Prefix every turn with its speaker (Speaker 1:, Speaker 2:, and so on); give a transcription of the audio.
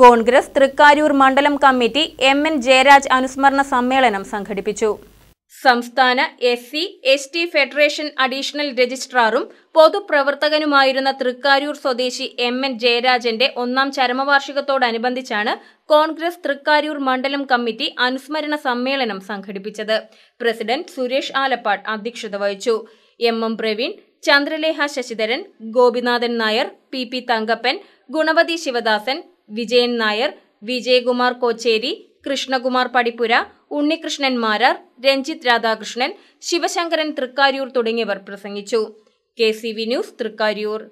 Speaker 1: കോൺഗ്രസ് തൃക്കാരൂർ മണ്ഡലം committee M N Jayaraj അനുസ്മരണ സമ്മേളനം സംഘടിപ്പിച്ചു സംസ്ഥാന S C S T federation additional രജിസ്ട്രാറും പൊതുപ്രവർത്തകനുമായിരുന്ന തൃക്കാരൂർ സ്വദേശി എം എൻ ജയരാജന്റെ ഒന്നാം ചരമവാർഷികത്തോടനുബന്ധിച്ചാണ് കോൺഗ്രസ് തൃക്കാരൂർ മണ്ഡലം കമ്മിറ്റി അനുസ്മരണ സമ്മേളനം സംഘടിപ്പിച്ചത് പ്രസിഡന്റ് സുരേഷ് ആലപ്പാട് അധ്യക്ഷത വഹിച്ചു M M Praveen Chandralekha Sasidharan Gopinathan Nair P P Thankappan Gunavathi Sivadasan Vijayan Nair Vijayakumar Kocheri Krishnakumar Padippura Unnikrishnan Marar Ranjith Radhakrishnan Sivasankaran Thrikkaryur തുടങ്ങിയവർ പ്രസംഗിച്ചു കെ സി വി ന്യൂസ് തൃക്കാര്യൂർ